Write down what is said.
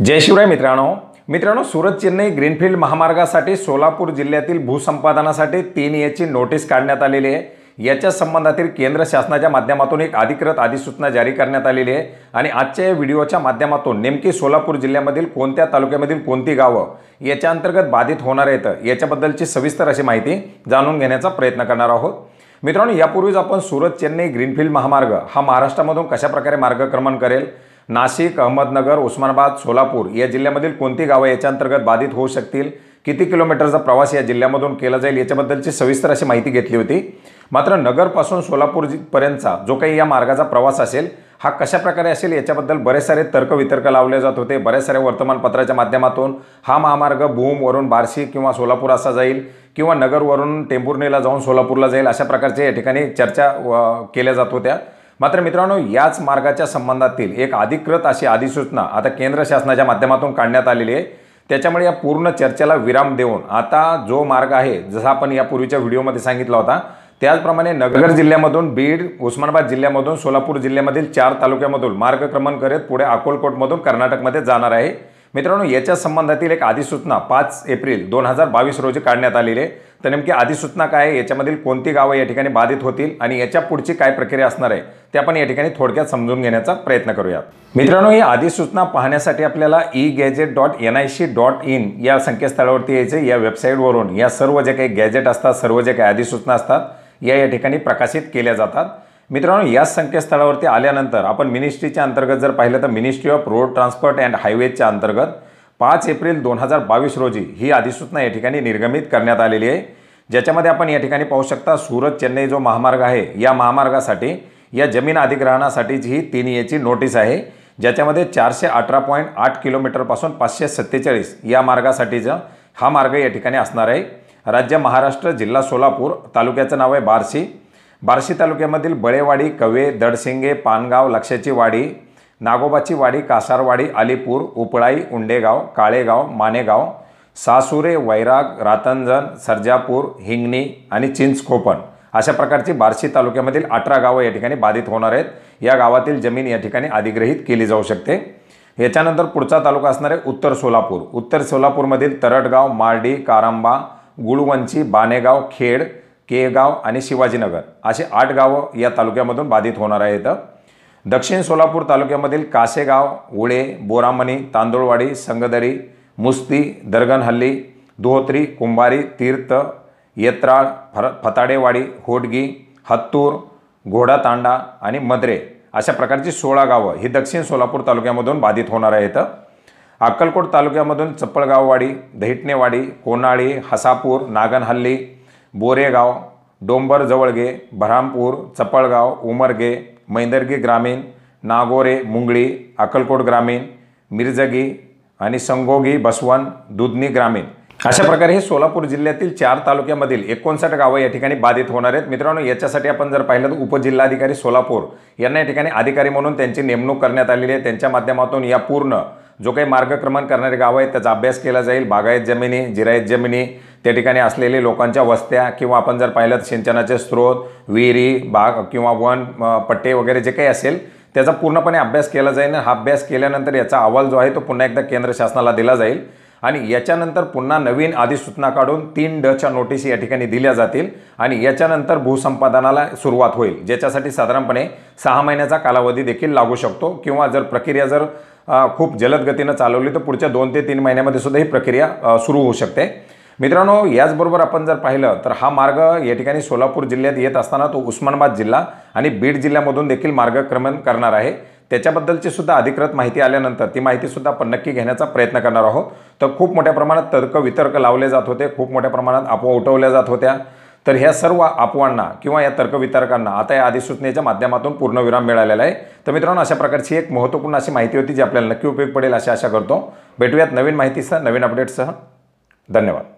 जय शिवराय मित्रांनो मित्रांनो सुरत चेन्नई ग्रीनफील्ड महामार्गासाठी सोलापूर जिल्ह्यातील भूसंपादनासाठी तीन ची नोटीस काढण्यात आलेली आहे याच्या संबंधातील केंद्र शासनाच्या माध्यमातून एक अधिकृत अधिसूचना जारी करण्यात आलेली आहे आणि आजच्या या व्हिडिओच्या माध्यमातून नेमकी सोलापूर जिल्ह्यामधील कोणत्या तालुक्यामधील कोणती गावं याच्या अंतर्गत बाधित होणार आहेत याच्याबद्दलची सविस्तर अशी माहिती जाणून घेण्याचा प्रयत्न करणार आहोत मित्रांनो यापूर्वीच आपण सुरत चेन्नई ग्रीनफील्ड महामार्ग हा महाराष्ट्रामधून कशाप्रकारे मार्गक्रमण करेल नाशिक अहमदनगर उस्मानाबाद सोलापूर या जिल्ह्यामधील कोणती गावं याच्या अंतर्गत बाधित होऊ शकतील किती किलोमीटरचा प्रवास या जिल्ह्यामधून केला जाईल याच्याबद्दलची सविस्तर अशी माहिती घेतली होती मात्र नगरपासून सोलापूरपर्यंतचा जो काही या मार्गाचा प्रवास असेल हा कशा प्रकारे असेल याच्याबद्दल बरेच सारे तर्कवितर्क लावले जात होते बऱ्याच साऱ्या वर्तमानपत्राच्या माध्यमातून हा महामार्ग भूमवरून बार्शी किंवा सोलापूर असा जाईल किंवा नगरवरून टेंभुर्णीला जाऊन सोलापूरला जाईल अशा प्रकारचे या ठिकाणी चर्चा केल्या जात होत्या मात्र मित्रांनो याच मार्गाच्या संबंधातील एक अधिकृत अशी अधिसूचना आता केंद्र शासनाच्या माध्यमातून काढण्यात आलेली आहे त्याच्यामुळे या पूर्ण चर्चेला विराम देऊन आता जो मार्ग आहे जसा आपण यापूर्वीच्या व्हिडिओमध्ये सांगितला होता त्याचप्रमाणे नगर जिल्ह्यामधून बीड उस्मानाबाद जिल्ह्यामधून सोलापूर जिल्ह्यामधील चार तालुक्यामधून मार्गक्रमण करत पुढे अकोलकोटमधून कर्नाटकमध्ये जाणार आहे मित्रांनो याच्या संबंधातील एक अधिसूचना पाच एप्रिल दोन हजार बावीस रोजी काढण्यात आलेली आहे तर नेमकी अधिसूचना काय आहे याच्यामधील कोणती गावं या ठिकाणी बाधित होतील आणि याच्या पुढची काय प्रक्रिया असणार आहे ते आपण या ठिकाणी थोडक्यात समजून घेण्याचा प्रयत्न करूयात मित्रांनो ही अधिसूचना पाहण्यासाठी आपल्याला e gazette dot N I C dot in या संकेतस्थळावरती यायचे या वेबसाईटवरून या सर्व जे काही गॅजेट असतात सर्व जे काही अधिसूचना असतात या या ठिकाणी प्रकाशित केल्या जातात मित्रांनो या संकेतस्थळावरती आल्यानंतर आपण मिनिस्ट्रीच्या अंतर्गत जर पाहिलं तर ministry of road transport and हायवेच्या अंतर्गत पाच एप्रिल दोन हजार बावीस रोजी ही अधिसूचना या ठिकाणी निर्गमित करण्यात आलेली आहे ज्याच्यामध्ये आपण या ठिकाणी पाहू शकता सुरत चेन्नई जो महामार्ग आहे या महामार्गासाठी या जमीन अधिग्रहणासाठीची ही तीन एची नोटीस आहे ज्याच्यामध्ये चारशे अठरा पॉईंट आठ किलोमीटरपासून पाचशे सत्तेचाळीस या मार्गासाठीचा हा मार्ग या ठिकाणी असणार आहे राज्य महाराष्ट्र जिल्हा सोलापूर तालुक्याचं नाव आहे बारशी बार्शी तालुक्यामधील बळेवाडी कवे दडसिंगे पानगाव लक्ष्याची वाडी नागोबाची वाडी कासारवाडी अलीपूर उपळाई उंडेगाव काळेगाव मानेगाव सासुरे वैराग रातंजन सर्जापूर हिंगणी आणि चिंचखोपण अशा प्रकारची बार्शी तालुक्यामधील अठरा गावं या ठिकाणी बाधित होणार आहेत या गावातील जमीन या ठिकाणी अधिग्रहित केली जाऊ शकते याच्यानंतर पुढचा तालुका असणारे उत्तर सोलापूर उत्तर सोलापूरमधील तरटगाव मार्डी कारंबा गुळवंची बानेगाव खेड केगाव आणि शिवाजीनगर असे आठ गावं या तालुक्यामधून बाधित होणार आहेत दक्षिण सोलापूर तालुक्यामधील कासेगाव उळे बोरामणी तांदुळवाडी संगदरी मुस्ती दर्गनहल्ली दोहत्री कुंभारी तीर्थ येत्राळ फर फताडेवाडी होटगी हत्तूर घोडातांडा आणि मद्रे अशा प्रकारची सोळा गावं ही दक्षिण सोलापूर तालुक्यामधून बाधित होणार आहेत अक्कलकोट तालुक्यामधून चप्पळगाववाडी दहिटणेवाडी कोनाळी हसापूर नागनहल्ली बोरेगाव डोंबरजवळगे भरामपूर चपळगाव उमरगे मैंदर्गी ग्रामीण नागोरे मुंगळी अक्कलकोट ग्रामीण मिरजगी आणि संगोगी बसवण दुधनी ग्रामीण अशा प्रकारे हे सोलापूर जिल्ह्यातील चार तालुक्यामधील एकोणसाठ गावं या ठिकाणी बाधित होणार आहेत मित्रांनो याच्यासाठी आपण जर पाहिलं तर उपजिल्हाधिकारी सोलापूर यांना या ठिकाणी अधिकारी म्हणून त्यांची नेमणूक करण्यात आलेली आहे त्यांच्या माध्यमातून या पूर्ण जो काही मार्गक्रमण करणारे गावं आहेत त्याचा अभ्यास केला जाईल बागायत जमिनी जिरायत जमिनी त्या ठिकाणी असलेले लोकांच्या वस्त्या किंवा आपण जर पाहिलं तर सिंचनाचे स्रोत विहिरी बाग किंवा वन पट्टे वगैरे जे काही असेल त्याचा पूर्णपणे अभ्यास केला जाईल हा अभ्यास केल्यानंतर याचा अहवाल जो आहे तो पुन्हा एकदा केंद्र शासनाला दिला जाईल आणि याच्यानंतर पुन्हा नवीन अधिसूचना काढून तीन डच्या नोटीस या ठिकाणी दिल्या जातील आणि याच्यानंतर भूसंपादनाला सुरुवात होईल ज्याच्यासाठी साधारणपणे सहा महिन्याचा कालावधी देखील लागू शकतो किंवा जर प्रक्रिया जर खूप जलद गतीनं चालवली तर पुढच्या दोन ते तीन महिन्यामध्ये सुद्धा ही प्रक्रिया सुरू होऊ शकते मित्रांनो याचबरोबर आपण जर पाहिलं तर हा मार्ग या ठिकाणी सोलापूर जिल्ह्यात येत असताना तो उस्मानाबाद जिल्हा आणि बीड जिल्ह्यामधून देखील मार्गक्रमण करणार आहे त्याच्याबद्दलची सुद्धा अधिकृत माहिती आल्यानंतर ती माहितीसुद्धा आपण नक्की घेण्याचा प्रयत्न करणार आहोत तर खूप मोठ्या प्रमाणात तर्कवितर्क लावले जात होते खूप मोठ्या प्रमाणात अपवा उठवल्या जात होत्या तर ह्या सर्व अपवांना किंवा या तर्कवितर्कांना आता या अधिसूचनेच्या माध्यमातून पूर्णविराम मिळालेला आहे तर मित्रांनो अशा प्रकारची एक महत्त्वपूर्ण अशी माहिती होती जी आपल्याला नक्की उपयोग पडेल अशी आशा करतो भेटूयात नवीन माहितीसह नवीन अपडेट्ससह धन्यवाद